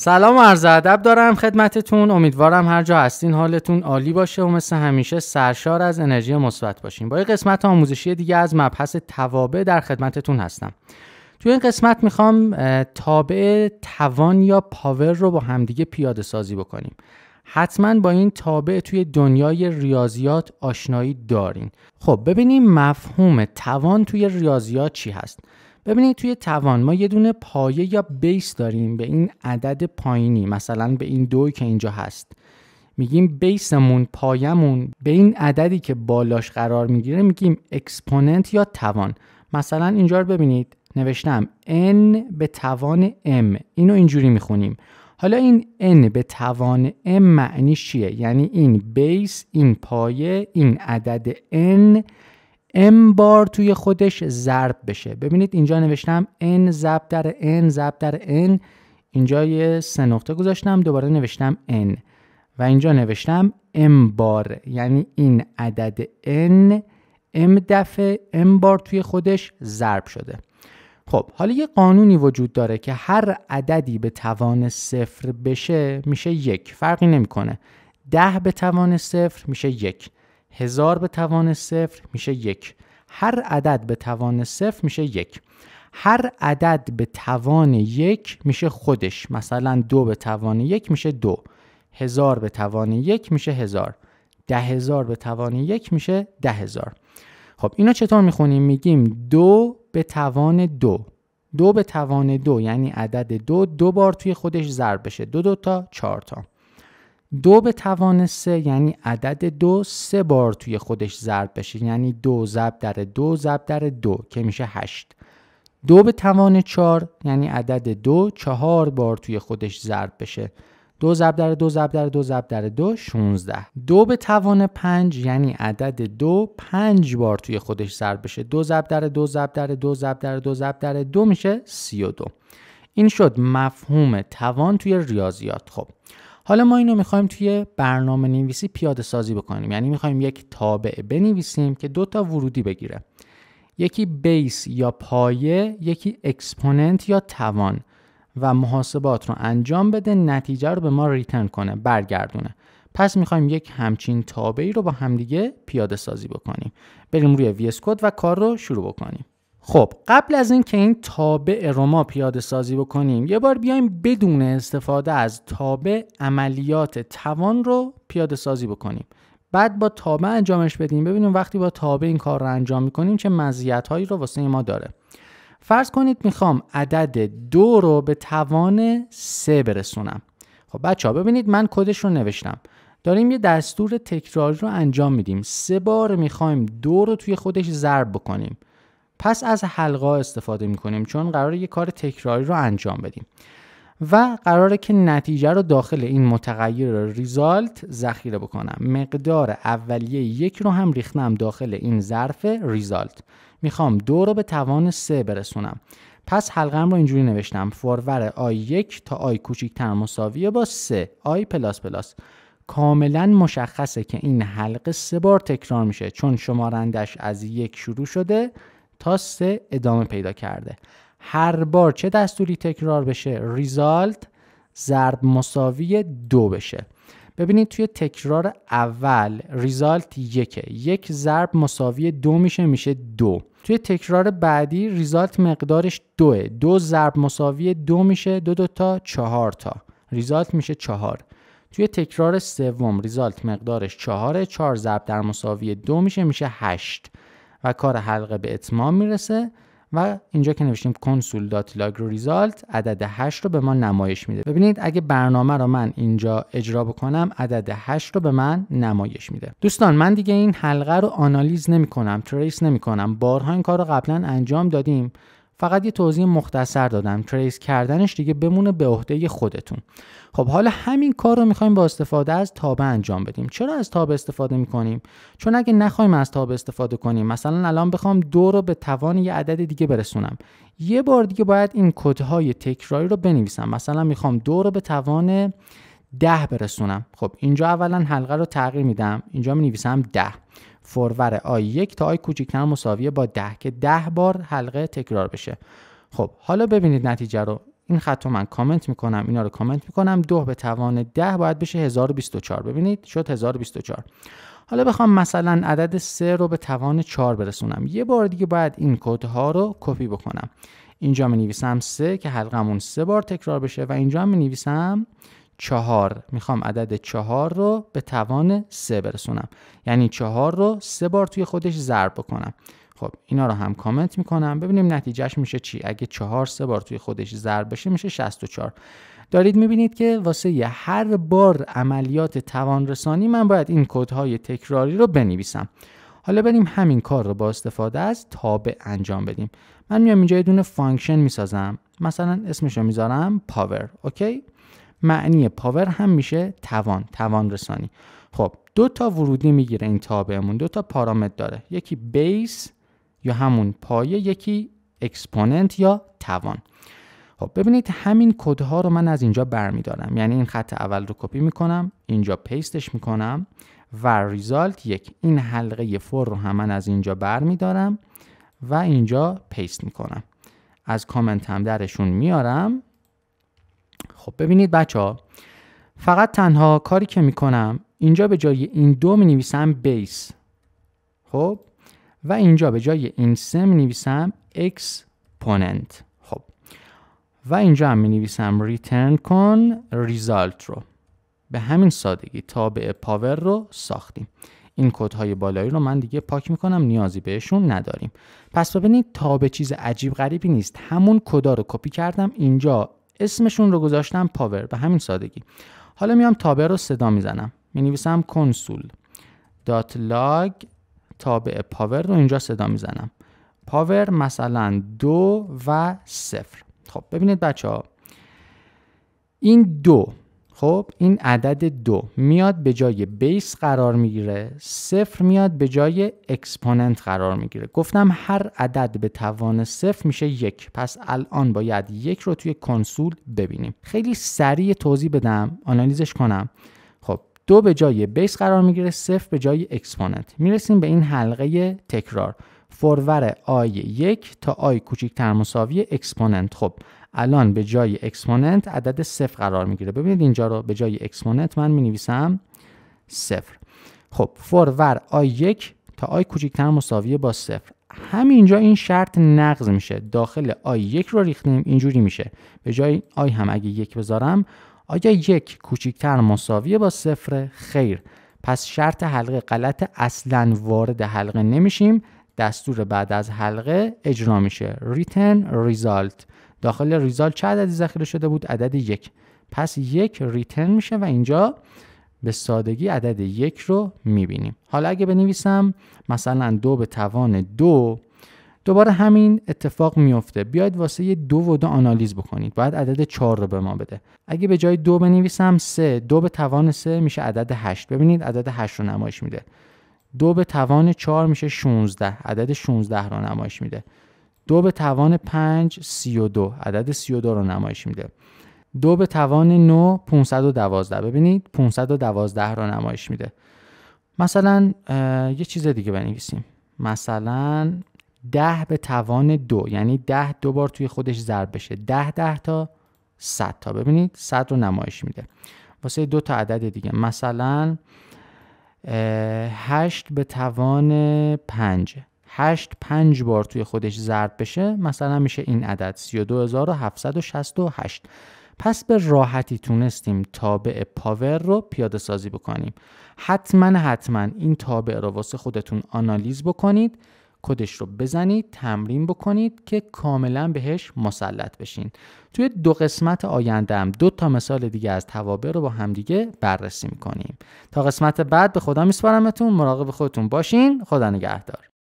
سلام و عرض ادب دارم خدمتتون امیدوارم هر جا هستین حالتون عالی باشه و مثل همیشه سرشار از انرژی مثبت باشین با یه قسمت آموزشی دیگه از مبحث توابع در خدمتتون هستم توی این قسمت میخوام تابع توان یا پاور رو با همدیگه پیاده سازی بکنیم حتما با این تابع توی دنیای ریاضیات آشنایی دارین خب ببینیم مفهوم توان توی ریاضیات چی هست ببینید توی توان ما یه دونه پایه یا بیس داریم به این عدد پایینی مثلا به این دوی که اینجا هست میگیم بیسمون پایمون به این عددی که بالاش قرار میگیره میگیم اکسپوننت یا توان مثلا اینجا رو ببینید نوشتم n به توان m اینو اینجوری میخونیم حالا این n به توان m معنی چیه یعنی این بیس این پایه این عدد n ام بار توی خودش ضرب بشه ببینید اینجا نوشتم n ضرب در n ضرب در n اینجا یه سه نقطه گذاشتم دوباره نوشتم n و اینجا نوشتم ام بار یعنی این عدد n ام دفعه ام بار توی خودش ضرب شده خب حالا یه قانونی وجود داره که هر عددی به توان صفر بشه میشه یک فرقی نمیکنه ده به توان صفر میشه یک هزار به توان صفر میشه یک هر عدد به توان صفر میشه یک هر عدد به توان یک میشه خودش مثلا دو به توان یک میشه دو هزار به توان یک میشه هزار ده هزار به توان یک میشه ده هزار خب اینو چطور میخونیم میگیم دو به توان دو دو به توان دو یعنی عدد دو دو بار توی خودش ضرب بشه دو دو تا چهار تا دو به توان سه یعنی عدد دو سه بار توی خودش ضرب بشه یعنی دو ضرب در دو ضرب در دو که میشه هشت دو به توان چهار یعنی عدد دو چهار بار توی خودش ضرب بشه دو ضرب در دو ضرب در دو ضرب در دو 16 دو به توان 5 یعنی عدد دو پنج بار توی خودش ضرب بشه دو ضرب در دو ضرب در دو ضرب در دو ضرب در دو میشه 32 این شد مفهوم توان توی ریاضیات خب حالا ما اینو میخوایم توی برنامه نویسی پیاده سازی بکنیم یعنی میخوایم یک تابع بنویسیم که دو تا ورودی بگیره یکی بیس یا پایه یکی اکسپوننت یا توان و محاسبات رو انجام بده نتیجه رو به ما ریترن کنه برگردونه پس میخوایم یک همچین تابعی رو با همدیگه پیاده سازی بکنیم بریم روی ویس کود و کار رو شروع بکنیم خب قبل از اینکه این تابع رو پیاده سازی بکنیم یه بار بیایم بدون استفاده از تابع عملیات توان رو پیاده سازی بکنیم بعد با تابع انجامش بدیم ببینیم وقتی با تابع این کار رو انجام میکنیم چه مزیت هایی رو واسه ما داره فرض کنید میخوام عدد دو رو به توان سه برسونم خب بچه ها ببینید من کدش رو نوشتم داریم یه دستور تکراری رو انجام میدیم سه بار میخوایم دو رو توی خودش ضرب بکنیم پس از حلقا استفاده کنیم چون قرار یه کار تکراری رو انجام بدیم و قراره که نتیجه رو داخل این متغیر ریزالت ذخیره بکنم مقدار اولیه یک رو هم ریختم داخل این ظرف ریزالت میخوام دو رو به توان سه برسونم پس حلقم رو اینجوری نوشتم فورور آی یک تا آی کوچیکتر مساوی با سه آی پلاس پلاس کاملا مشخصه که این حلقه سه بار تکرار میشه چون شمارندش از یک شروع شده تا سه ادامه پیدا کرده هر بار چه دستوری تکرار بشه ریزالت ضرب مساوی دو بشه ببینید توی تکرار اول ریزالت یکه یک ضرب مساوی دو میشه میشه دو توی تکرار بعدی ریزالت مقدارش دوه دو ضرب مساوی دو میشه دو تا چهار تا ریزالت میشه چهار توی تکرار سوم ریزالت مقدارش چهاره چهار ضرب در مساوی دو میشه میشه هشت و کار حلقه به اتمام میرسه و اینجا که نوشتیم کنسول دات عدد 8 رو به ما نمایش میده ببینید اگه برنامه رو من اینجا اجرا بکنم عدد 8 رو به من نمایش میده دوستان من دیگه این حلقه رو آنالیز نمی کنم تریس نمی کنم بارها این کار رو قبلا انجام دادیم فقط یه توضیح مختصر دادم تریس کردنش دیگه بمونه به عهده خودتون خب حالا همین کار رو میخوایم با استفاده از تابه انجام بدیم چرا از تابه استفاده میکنیم چون اگه نخوایم از تابه استفاده کنیم مثلا الان بخوام دو رو به توان یه عدد دیگه برسونم یه بار دیگه باید این کدهای تکراری رو بنویسم مثلا میخوام دو رو به توان ده برسونم خب اینجا اولا حلقه رو تغییر میدم اینجا می ده فرور آی یک تا آی کوچیکتر مساوی با ده که ده بار حلقه تکرار بشه خب حالا ببینید نتیجه رو این خط رو من کامنت میکنم اینا رو کامنت میکنم دو به توان ده باید بشه 1024 ببینید شد 1024 حالا بخوام مثلا عدد سه رو به توان 4 برسونم یه بار دیگه باید این کد ها رو کپی بکنم اینجا می نویسم سه که حلقمون سه بار تکرار بشه و اینجا هم می نویسم چهار میخوام عدد چهار رو به توان سه برسونم یعنی چهار رو سه بار توی خودش ضرب بکنم خب اینا رو هم کامنت میکنم ببینیم نتیجهش میشه چی اگه چهار سه بار توی خودش ضرب بشه میشه 64 دارید میبینید که واسه یه هر بار عملیات رسانی من باید این کودهای تکراری رو بنویسم حالا بریم همین کار رو با استفاده از تابع انجام بدیم من میام اینجا یه دونه فانکشن میسازم مثلا اسمش رو میذارم پاور اوکی معنی پاور هم میشه توان توان رسانی خب دو تا ورودی میگیره این تابعمون دو تا پارامتر داره یکی بیس یا همون پایه یکی اکسپوننت یا توان خب ببینید همین کدها رو من از اینجا برمیدارم یعنی این خط اول رو کپی میکنم اینجا پیستش میکنم و ریزالت یک این حلقه فور رو هم من از اینجا برمیدارم و اینجا پیست میکنم از کامنت هم درشون میارم خب ببینید بچه ها فقط تنها کاری که میکنم اینجا به جای این دو می نویسم بیس خب و اینجا به جای این سه می نویسم exponent خب و اینجا هم می نویسم ریترن کن ریزالت رو به همین سادگی تابع پاور رو ساختیم این های بالایی رو من دیگه پاک میکنم نیازی بهشون نداریم پس ببینید تابه چیز عجیب غریبی نیست همون کدا رو کپی کردم اینجا اسمشون رو گذاشتم پاور به همین سادگی حالا میام تابر رو صدا میزنم می نویسم کنسول دات لاگ تابع پاور رو اینجا صدا میزنم پاور مثلا دو و صفر خب ببینید بچه ها این دو خب این عدد دو میاد به جای بیس قرار میگیره صفر میاد به جای اکسپوننت قرار میگیره گفتم هر عدد به توان صفر میشه یک پس الان باید یک رو توی کنسول ببینیم خیلی سریع توضیح بدم آنالیزش کنم خب دو به جای بیس قرار میگیره صفر به جای اکسپوننت میرسیم به این حلقه تکرار فرور آی یک تا آی کوچکتر مساوی اکسپوننت خب الان به جای اکسپوننت عدد صفر قرار میگیره ببینید اینجا رو به جای اکسپوننت من می نویسم صفر خب فرور آی یک تا آی کوچکتر مساوی با صفر همینجا این شرط نقض میشه داخل آی یک رو ریختیم اینجوری میشه به جای آی هم اگه یک بذارم آیا یک کوچکتر مساوی با صفر خیر پس شرط حلقه غلط اصلا وارد حلقه نمیشیم دستور بعد از حلقه اجرا میشه ریتن ریزالت داخل ریزالت چه عددی ذخیره شده بود عدد یک پس یک ریتن میشه و اینجا به سادگی عدد یک رو میبینیم حالا اگه بنویسم مثلا دو به توان دو دوباره همین اتفاق میفته بیاید واسه یه دو و دو آنالیز بکنید باید عدد چهار رو به ما بده اگه به جای دو بنویسم سه دو به توان سه میشه عدد هشت. ببینید عدد هشت رو نمایش میده دو به توان 4 میشه 16 عدد 16 رو نمایش میده دو به توان 5 32 عدد 32 رو نمایش میده دو به توان 9 512 ببینید 512 رو نمایش میده مثلا یه چیز دیگه بنویسیم مثلا 10 به توان دو یعنی 10 دو بار توی خودش ضرب بشه 10 10 تا 100 تا ببینید 100 رو نمایش میده واسه دو تا عدد دیگه مثلا 8 به توان 5 8 5 بار توی خودش ضرب بشه مثلا میشه این عدد 32768 پس به راحتی تونستیم تابع پاور رو پیاده سازی بکنیم حتما حتما این تابع رو واسه خودتون آنالیز بکنید کدش رو بزنید تمرین بکنید که کاملا بهش مسلط بشین توی دو قسمت آینده هم دو تا مثال دیگه از توابع رو با همدیگه بررسی میکنیم تا قسمت بعد به خدا میسپارمتون مراقب خودتون باشین خدا نگهدار